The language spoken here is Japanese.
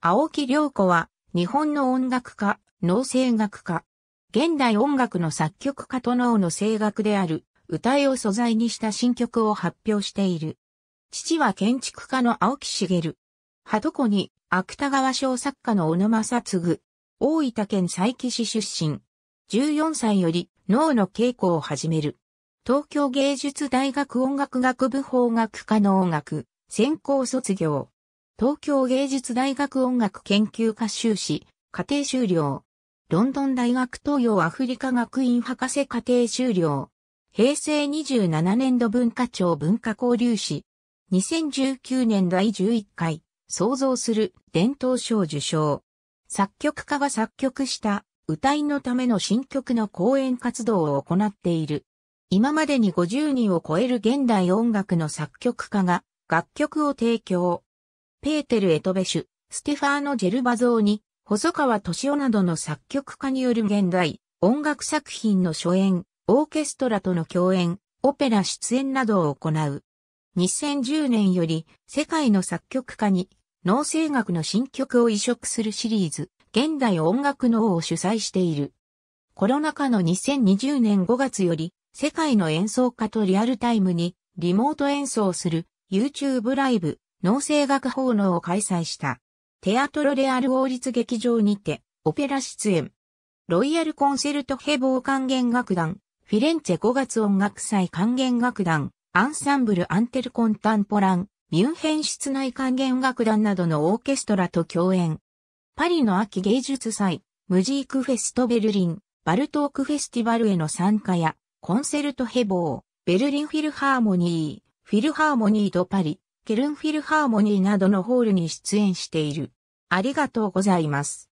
青木良子は、日本の音楽家、能声楽家。現代音楽の作曲家と能の声楽である、歌いを素材にした新曲を発表している。父は建築家の青木茂。鳩子に、芥川賞作家の小野正嗣。大分県佐伯市出身。14歳より、能の稽古を始める。東京芸術大学音楽学部法学科の音楽、専攻卒業。東京芸術大学音楽研究科修士、家庭修了。ロンドン大学東洋アフリカ学院博士課程修了。平成27年度文化庁文化交流士。2019年第11回、創造する伝統賞受賞。作曲家が作曲した歌いのための新曲の講演活動を行っている。今までに50人を超える現代音楽の作曲家が楽曲を提供、ペーテル・エトベシュ、ステファーノ・ジェルバゾーニ、細川敏夫などの作曲家による現代、音楽作品の初演、オーケストラとの共演、オペラ出演などを行う。2010年より世界の作曲家に脳性学の新曲を移植するシリーズ、現代音楽の王を主催している。コロナ禍の2020年5月より世界の演奏家とリアルタイムにリモート演奏する YouTube ライブ農政学奉納を開催した。テアトロレアル王立劇場にて、オペラ出演。ロイヤルコンセルトヘボー管弦楽団、フィレンツェ5月音楽祭管弦楽団、アンサンブルアンテルコンタンポラン、ミュンヘン室内管弦楽団などのオーケストラと共演。パリの秋芸術祭、ムジークフェストベルリン、バルトークフェスティバルへの参加や、コンセルトヘボー、ベルリンフィルハーモニー、フィルハーモニーとパリ、ケルンフィルハーモニーなどのホールに出演している。ありがとうございます。